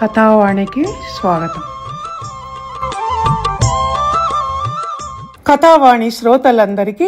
కథావాణికి స్వాగతం కథావాణి శ్రోతలందరికీ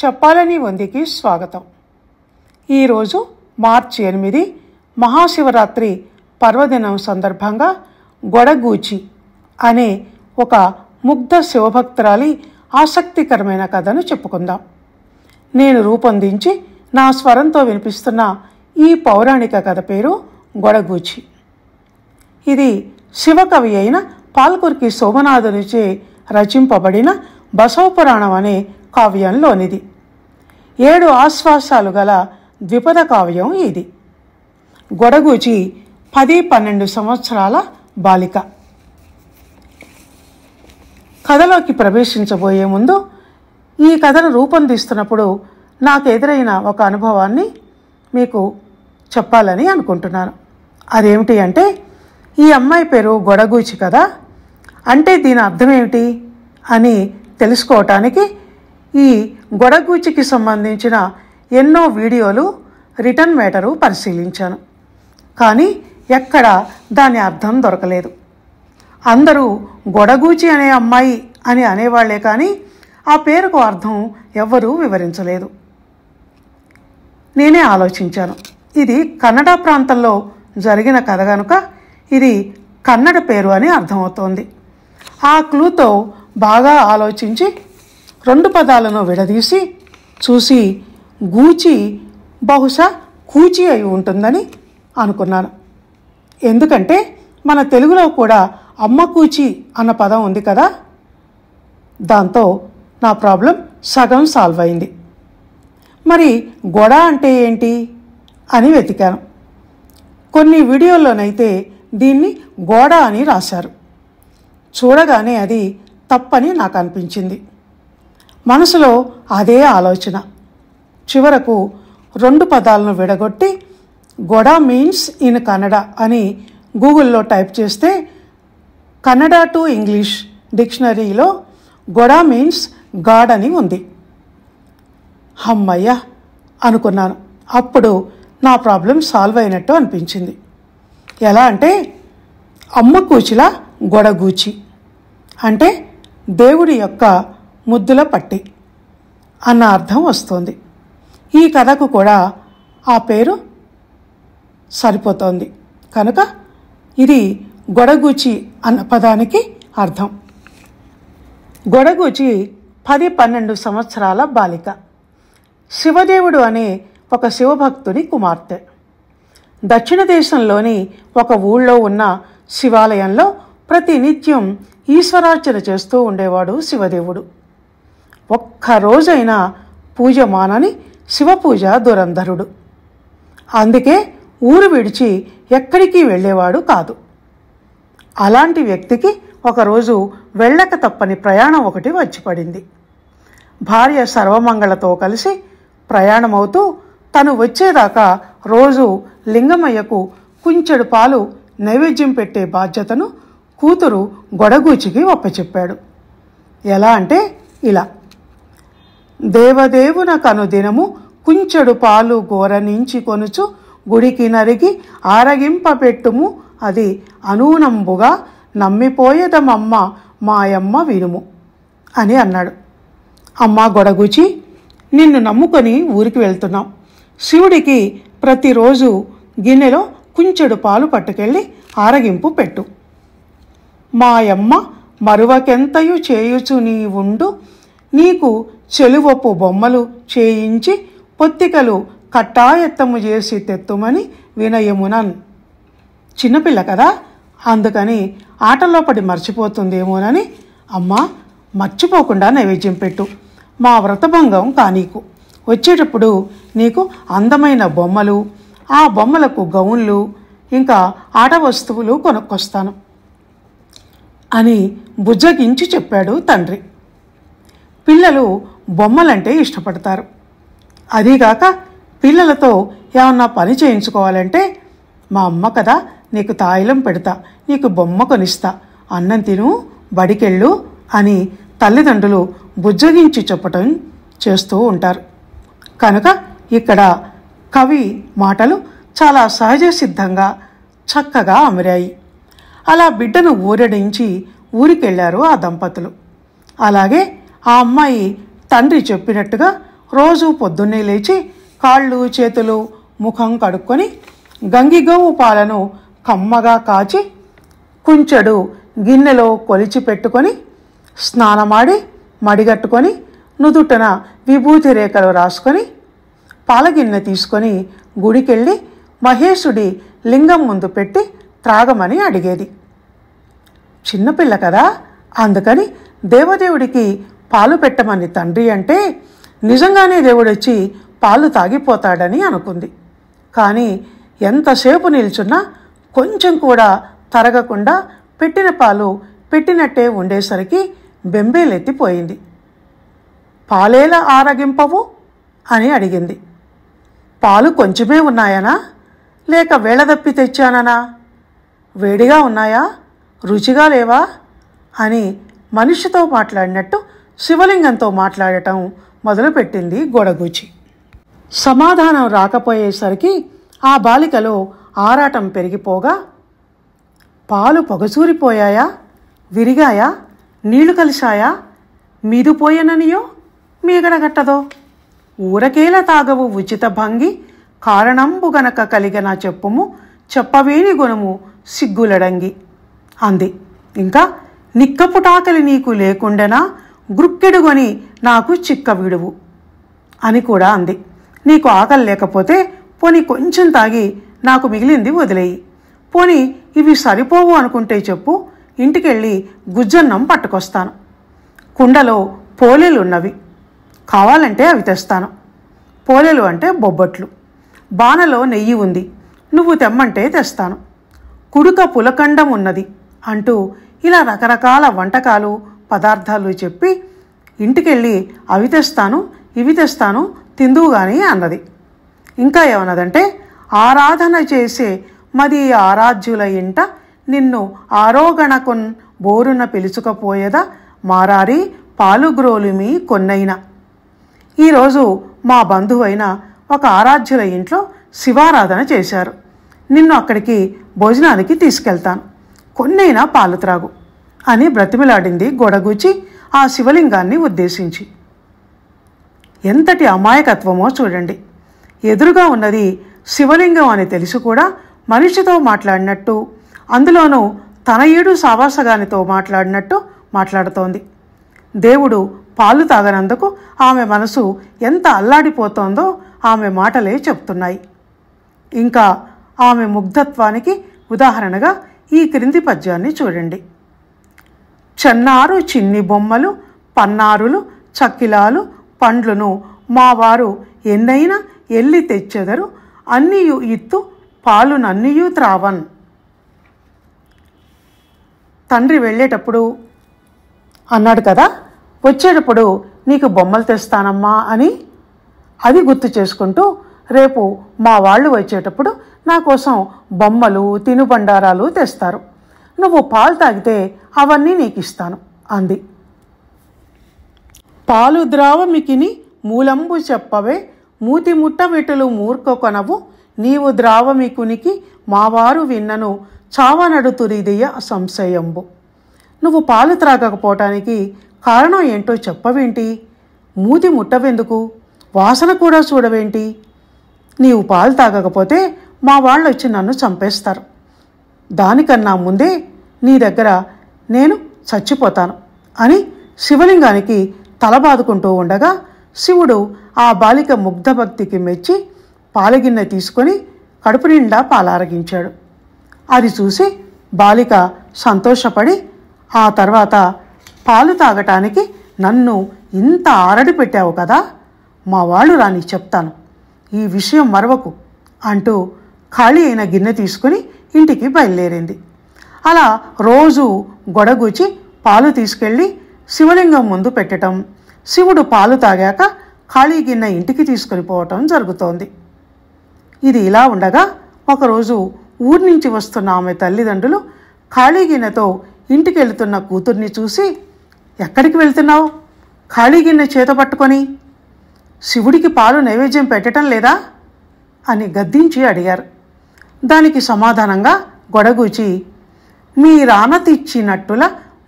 చెప్పాలని వందికి స్వాగతం ఈరోజు మార్చి ఎనిమిది మహాశివరాత్రి పర్వదినం సందర్భంగా గొడగూచి అనే ఒక ముగ్ధ శివభక్తురాలి ఆసక్తికరమైన కథను చెప్పుకుందాం నేను రూపొందించి నా స్వరంతో వినిపిస్తున్న ఈ పౌరాణిక కథ పేరు గొడగూచి ఇది శివకవి అయిన పాల్కుర్కి శోభనాథునిచే రచింపబడిన బసవపురాణం అనే కావ్యంలోనిది ఏడు ఆశ్వాసాలు గల ద్విపద కావ్యం ఇది గొడగూచి పది పన్నెండు సంవత్సరాల బాలిక కథలోకి ప్రవేశించబోయే ముందు ఈ కథను రూపొందిస్తున్నప్పుడు నాకు ఎదురైన ఒక అనుభవాన్ని మీకు చెప్పాలని అనుకుంటున్నాను అదేమిటి అంటే ఈ అమ్మాయి పేరు గొడగూచి కదా అంటే దీని అర్థం ఏమిటి అని తెలుసుకోవటానికి ఈ గొడగూచికి సంబంధించిన ఎన్నో వీడియోలు రిటర్న్ మేటరు పరిశీలించాను కానీ ఎక్కడ దాని అర్థం దొరకలేదు అందరూ గొడగూచి అనే అమ్మాయి అని అనేవాళ్లే కానీ ఆ పేరుకు అర్థం ఎవ్వరూ వివరించలేదు నేనే ఆలోచించాను ఇది కన్నడ ప్రాంతంలో జరిగిన కథ కనుక ఇది కన్నడ పేరు అని అర్థమవుతోంది ఆ క్లూతో బాగా ఆలోచించి రెండు పదాలను విడదీసి చూసి గూచి బహుశా కూచి అయి ఉంటుందని అనుకున్నాను ఎందుకంటే మన తెలుగులో కూడా అమ్మ కూచి అన్న పదం ఉంది కదా దాంతో నా ప్రాబ్లం సగం సాల్వ్ అయింది మరి గొడ అంటే ఏంటి అని వెతికాను కొన్ని వీడియోల్లోనైతే దీన్ని గోడ అని రాశారు చూడగానే అది తప్పని నాకు అనిపించింది మనసులో అదే ఆలోచన చివరకు రెండు పదాలను విడగొట్టి గొడ మీన్స్ ఇన్ కన్నడ అని గూగుల్లో టైప్ చేస్తే కన్నడ టు ఇంగ్లీష్ డిక్షనరీలో గొడ మీన్స్ గాడ్ అని ఉంది హమ్మయ్య అనుకున్నాను అప్పుడు నా ప్రాబ్లం సాల్వ్ అయినట్టు అనిపించింది ఎలా అంటే అమ్మ కూచిల గొడగూచి అంటే దేవుడి యొక్క ముద్దుల పట్టి అన్న అర్థం వస్తుంది ఈ కథకు కూడా ఆ పేరు సరిపోతోంది కనుక ఇది గొడగూచి అన్న పదానికి అర్థం గొడగూచి పది పన్నెండు సంవత్సరాల బాలిక శివదేవుడు అనే ఒక శివభక్తుని కుమార్తె దక్షిణ దేశంలోని ఒక ఊళ్ళో ఉన్న శివాలయంలో ప్రతినిత్యం ఈశ్వరార్చన చేస్తూ ఉండేవాడు శివదేవుడు ఒక్కరోజైనా పూజ మానని శివపూజ దురంధరుడు అందుకే ఊరు విడిచి ఎక్కడికి వెళ్ళేవాడు కాదు అలాంటి వ్యక్తికి ఒకరోజు వెళ్ళక తప్పని ప్రయాణం ఒకటి వచ్చిపడింది భార్య సర్వమంగళతో కలిసి ప్రయాణమవుతూ తను వచ్చేదాకా రోజు లింగమయ్యకు కుంచెడు పాలు నైవేద్యం పెట్టే బాధ్యతను కూతురు గొడగూచికి ఒప్పచెప్పాడు ఎలా అంటే ఇలా దేవదేవున కనుదినము కుంచెడు పాలు గోరనించి కొనుచు గుడికి నరిగి పెట్టుము అది అనూనంబుగా నమ్మిపోయేదమ్మ మాయమ్మ వినుము అని అన్నాడు అమ్మ గొడగూచి నిన్ను నమ్ముకొని ఊరికి వెళ్తున్నాం శివుడికి ప్రతిరోజు గిన్నెలో కుంచెడు పాలు పట్టుకెళ్ళి ఆరగింపు పెట్టు మాయమ్మ మరువకెంతయు చేయుచు నీ ఉండు నీకు చెలువపు బొమ్మలు చేయించి పొత్తికలు కట్టాయత్తము చేసి తెత్తుమని వినయమునన్ చిన్నపిల్ల కదా అందుకని ఆటల్లో పడి మర్చిపోతుందేమోనని అమ్మ మర్చిపోకుండా నైవేద్యం పెట్టు మా వ్రతభంగం కానీకు వచ్చేటప్పుడు నీకు అందమైన బొమ్మలు ఆ బొమ్మలకు గౌన్లు ఇంకా ఆట వస్తువులు కొనుక్కొస్తాను అని బుజ్జగించి చెప్పాడు తండ్రి పిల్లలు బొమ్మలంటే ఇష్టపడతారు అదీగాక పిల్లలతో ఏమన్నా పని చేయించుకోవాలంటే మా అమ్మ కదా నీకు తాయిలం పెడతా నీకు బొమ్మ కొనిస్తా అన్నం తిను బడికెళ్ళు అని తల్లిదండ్రులు బుజ్జగించి చెప్పటం చేస్తూ ఉంటారు కనుక ఇక్కడ కవి మాటలు చాలా సహజ సిద్ధంగా చక్కగా అమరాయి అలా బిడ్డను ఊరడించి ఊరికెళ్లారు ఆ దంపతులు అలాగే ఆ అమ్మాయి తండ్రి చెప్పినట్టుగా రోజు పొద్దున్నే లేచి కాళ్ళు చేతులు ముఖం కడుక్కొని గంగిగోవు పాలను కమ్మగా కాచి కుంచెడు గిన్నెలో కొలిచి పెట్టుకొని స్నానమాడి మడిగట్టుకొని నుదుటన విభూతి రేఖలు రాసుకొని పాలగిన్నె తీసుకొని గుడికెళ్ళి మహేషుడి లింగం ముందు పెట్టి త్రాగమని అడిగేది చిన్నపిల్ల కదా అందుకని దేవదేవుడికి పాలు పెట్టమని తండ్రి అంటే నిజంగానే దేవుడొచ్చి పాలు తాగిపోతాడని అనుకుంది కానీ ఎంతసేపు నిల్చున్నా కొంచెం కూడా తరగకుండా పెట్టిన పాలు పెట్టినట్టే ఉండేసరికి బెంబేలెత్తిపోయింది పాలేల ఆరగింపవు అని అడిగింది పాలు కొంచెమే ఉన్నాయనా లేక వేళదప్పి తెచ్చాననా వేడిగా ఉన్నాయా రుచిగా లేవా అని మనిషితో మాట్లాడినట్టు శివలింగంతో మాట్లాడటం మొదలుపెట్టింది గొడగూచి సమాధానం రాకపోయేసరికి ఆ బాలికలో ఆరాటం పెరిగిపోగా పాలు పొగసూరిపోయాయా విరిగాయా నీళ్లు కలిశాయా మీదు పోయాననియో మీగడగట్టదో ఊరకేల తాగవు ఉచిత భంగి కారణంబు గనక కలిగిన చెప్పుము చెప్పవేని గుణము సిగ్గులడంగి అంది ఇంకా నిక్కపుటాకలి నీకు లేకుండెనా గ్రుక్కెడుగొని నాకు చిక్క విడువు అని కూడా అంది నీకు ఆకలి లేకపోతే పోని కొంచెం తాగి నాకు మిగిలింది వదిలేయి పోని ఇవి సరిపోవు అనుకుంటే చెప్పు ఇంటికెళ్ళి గుజ్జన్నం పట్టుకొస్తాను కుండలో పోలేలున్నవి కావాలంటే అవి తెస్తాను పోలేలు అంటే బొబ్బట్లు బాణలో నెయ్యి ఉంది నువ్వు తెమ్మంటే తెస్తాను కుడుక పులకండం ఉన్నది అంటూ ఇలా రకరకాల వంటకాలు పదార్థాలు చెప్పి ఇంటికెళ్ళి అవి తెస్తాను ఇవి తెస్తాను తిందువుగాని అన్నది ఇంకా ఏమన్నదంటే ఆరాధన చేసే మది ఆరాధ్యుల ఇంట నిన్ను ఆరోగణకున్ బోరున పిలుచుకపోయేదా మారారి పాలుగ్రోలుమి కొన్నైనా ఈరోజు మా బంధువైన ఒక ఆరాధ్యుల ఇంట్లో శివారాధన చేశారు నిన్ను అక్కడికి భోజనానికి తీసుకెళ్తాను కొన్నైనా పాలు త్రాగు అని బ్రతిమిలాడింది గొడగూచి ఆ శివలింగాన్ని ఉద్దేశించి ఎంతటి అమాయకత్వమో చూడండి ఎదురుగా ఉన్నది శివలింగం అని తెలిసి కూడా మనిషితో మాట్లాడినట్టు అందులోనూ తన ఏడు సావాసగానితో మాట్లాడినట్టు మాట్లాడుతోంది దేవుడు పాలు తాగనందుకు ఆమె మనసు ఎంత అల్లాడిపోతోందో ఆమె మాటలే చెప్తున్నాయి ఇంకా ఆమె ముగ్ధత్వానికి ఉదాహరణగా ఈ క్రింది పద్యాన్ని చూడండి చెన్నారు చిన్ని బొమ్మలు పన్నారులు చక్కిలాలు పండ్లను మావారు ఎన్నైనా ఎల్లి తెచ్చెదరు అన్నియు ఇత్తు పాలు నన్నీయు త్రావన్ తండ్రి వెళ్ళేటప్పుడు అన్నాడు కదా వచ్చేటప్పుడు నీకు బొమ్మలు తెస్తానమ్మా అని అది గుర్తు చేసుకుంటూ రేపు మా వాళ్ళు వచ్చేటప్పుడు నా కోసం బొమ్మలు తినుబండారాలు తెస్తారు నువ్వు పాలు తాగితే అవన్నీ నీకు ఇస్తాను అంది పాలు ద్రావమికిని మూలంబు చెప్పవే మూతి మూర్ఖ కొనవు నీవు ద్రావమికునికి మావారు విన్నను చావనడుతురిదియ సంశయంబు నువ్వు పాలు త్రాగకపోవటానికి కారణం ఏంటో చెప్పవేంటి మూతి ముట్టవెందుకు వాసన కూడా చూడవేంటి నీవు పాలు తాగకపోతే మా వాళ్ళు వచ్చి నన్ను చంపేస్తారు దానికన్నా ముందే నీ దగ్గర నేను చచ్చిపోతాను అని శివలింగానికి తలబాదుకుంటూ ఉండగా శివుడు ఆ బాలిక ముగ్ధభక్తికి మెచ్చి పాలగిన్నె తీసుకొని కడుపు నిండా పాలారగించాడు అది చూసి బాలిక సంతోషపడి ఆ తర్వాత పాలు తాగటానికి నన్ను ఇంత ఆరడి పెట్టావు కదా మా వాళ్ళు రాని చెప్తాను ఈ విషయం మరవకు అంటూ ఖాళీ అయిన గిన్నె తీసుకుని ఇంటికి బయలుదేరింది అలా రోజు గొడగూచి పాలు తీసుకెళ్ళి శివలింగం ముందు పెట్టడం శివుడు పాలు తాగాక ఖాళీ గిన్నె ఇంటికి తీసుకుని పోవటం జరుగుతోంది ఇది ఇలా ఉండగా ఒకరోజు ఊరి నుంచి వస్తున్న ఆమె తల్లిదండ్రులు ఖాళీ గిన్నెతో ఇంటికి వెళుతున్న కూతుర్ని చూసి ఎక్కడికి వెళ్తున్నావు ఖాళీ గిన్నె చేత పట్టుకొని శివుడికి పాలు నైవేద్యం పెట్టడం లేదా అని గద్దించి అడిగారు దానికి సమాధానంగా గొడగూచి మీ రానతిచ్చినట్టుల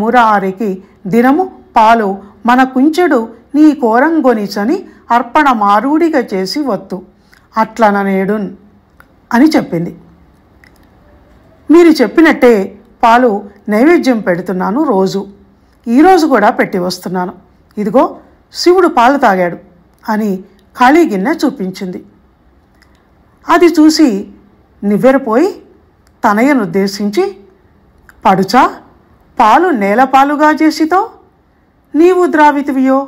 మురారికి దినము పాలు మన కుంచెడు నీ కోరంగొనిచని అర్పణ మారుడిగా చేసి వత్తు అట్లననేడున్ అని చెప్పింది మీరు చెప్పినట్టే పాలు నైవేద్యం పెడుతున్నాను రోజు ఈరోజు కూడా పెట్టి వస్తున్నాను ఇదిగో శివుడు పాలు తాగాడు అని ఖాళీ గిన్నె చూపించింది అది చూసి నివ్వెరపోయి తనయ్యనుద్దేశించి పడుచా పాలు నేలపాలుగా చేసితో నీవు ద్రావితివియో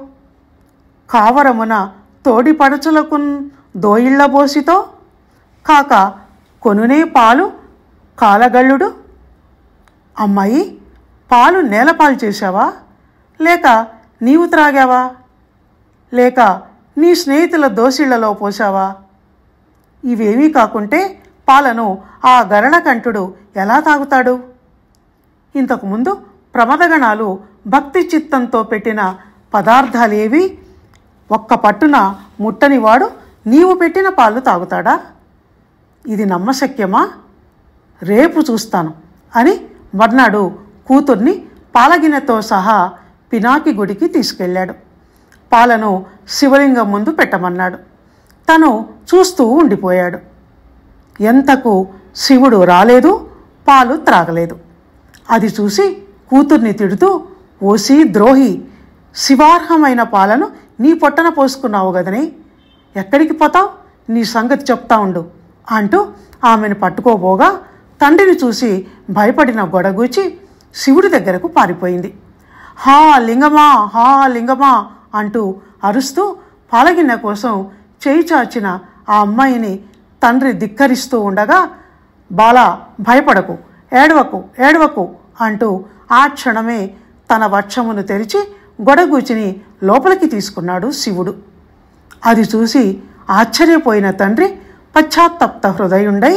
కావరమున తోడి పడుచులకు దోయిళ్ల బోసితో కాక కొనునే పాలు కాలగల్లుడు అమ్మాయి పాలు నేలపాలు చేశావా లేక నీవు త్రాగావా లేక నీ స్నేహితుల దోషిళ్లలో పోశావా ఇవేమీ కాకుంటే పాలను ఆ గరళకంఠుడు ఎలా తాగుతాడు ఇంతకుముందు ప్రమదగణాలు భక్తి చిత్తంతో పెట్టిన పదార్థాలేవి ఒక్క పట్టున ముట్టనివాడు నీవు పెట్టిన పాలు తాగుతాడా ఇది నమ్మశక్యమా రేపు చూస్తాను అని మర్నాడు కూతుర్ని పాలగినెతో సహా పినాకి గుడికి తీసుకెళ్లాడు పాలను శివలింగం ముందు పెట్టమన్నాడు తను చూస్తూ ఉండిపోయాడు ఎంతకు శివుడు రాలేదు పాలు త్రాగలేదు అది చూసి కూతుర్ని తిడుతూ ఓసి ద్రోహి శివార్హమైన పాలను నీ పొట్టన పోసుకున్నావు గదని ఎక్కడికి పోతావు నీ సంగతి చెప్తా ఉండు అంటూ ఆమెను పట్టుకోబోగా తండ్రిని చూసి భయపడిన గొడగూచి శివుడి దగ్గరకు పారిపోయింది హా లింగమా హా లింగమా అంటూ అరుస్తూ పాలగిన్నె కోసం చేయి చాచిన ఆ అమ్మాయిని తండ్రి ధిక్కరిస్తూ ఉండగా బాల భయపడకు ఏడవకు ఏడవకు అంటూ ఆ క్షణమే తన వక్షమును తెరిచి గొడగూచిని లోపలికి తీసుకున్నాడు శివుడు అది చూసి ఆశ్చర్యపోయిన తండ్రి పశ్చాత్తప్త హృదయుండై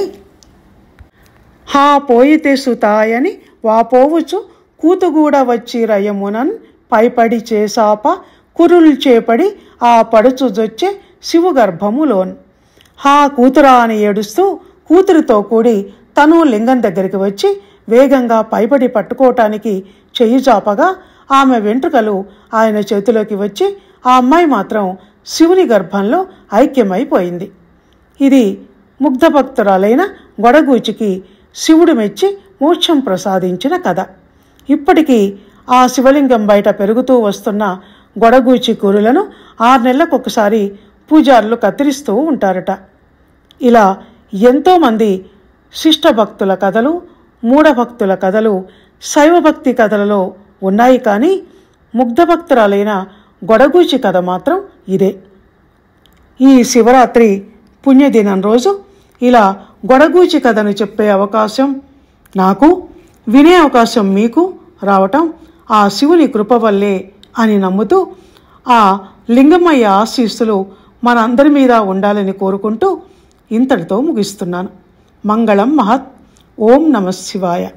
హా పోయితే సుతాయని వాపోవుచు కూతుగూడ వచ్చి రయమునన్ పైపడి చేసాప కురులు చేపడి ఆ పడుచుజొచ్చే శివుగర్భములోన్ హా కూతురా అని ఏడుస్తూ కూతురితో కూడి తను లింగం దగ్గరికి వచ్చి వేగంగా పైపడి పట్టుకోవటానికి చెయ్యి చాపగా ఆమె వెంట్రుకలు ఆయన చేతిలోకి వచ్చి ఆ అమ్మాయి మాత్రం శివుని గర్భంలో ఐక్యమైపోయింది ఇది ముగ్ధభక్తురాలైన గొడగూచికి శివుడు మెచ్చి మోక్షం ప్రసాదించిన కథ ఇప్పటికీ ఆ శివలింగం బయట పెరుగుతూ వస్తున్న గొడగూచి కూరులను ఆరు నెలలకు ఒకసారి పూజారులు కత్తిరిస్తూ ఉంటారట ఇలా ఎంతోమంది శిష్ట భక్తుల కథలు మూఢభక్తుల కథలు శైవభక్తి కథలలో ఉన్నాయి కానీ ముగ్ధభక్తురాలైన గొడగూచి కథ మాత్రం ఇదే ఈ శివరాత్రి పుణ్యదినం రోజు ఇలా గొడగూచి కథను చెప్పే అవకాశం నాకు వినే అవకాశం మీకు రావటం ఆ శివుని కృప వల్లే అని నమ్ముతూ ఆ లింగమయ్య ఆశీస్సులు మనందరి మీద ఉండాలని కోరుకుంటూ ఇంతటితో ముగిస్తున్నాను మంగళం మహత్ ఓం నమ శివాయ